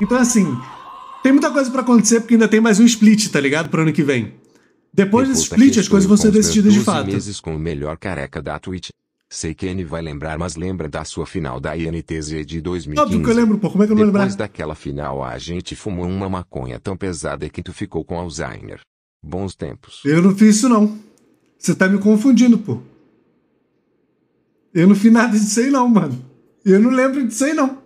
Então, assim, tem muita coisa para acontecer porque ainda tem mais um split, tá ligado? Pro ano que vem. Depois desse split, as coisas vão ser decididas de fato. meses com o melhor careca da Twitch. Sei que N vai lembrar, mas lembra da sua final da INTZ de 2015. Óbvio que eu lembro, pô. Como é que eu não lembro? Depois daquela final, a gente fumou uma maconha tão pesada que tu ficou com Alzheimer. Bons tempos. Eu não fiz isso, não. Você tá me confundindo, pô. Eu não fiz nada disso aí, não, mano. Eu não lembro disso aí, não.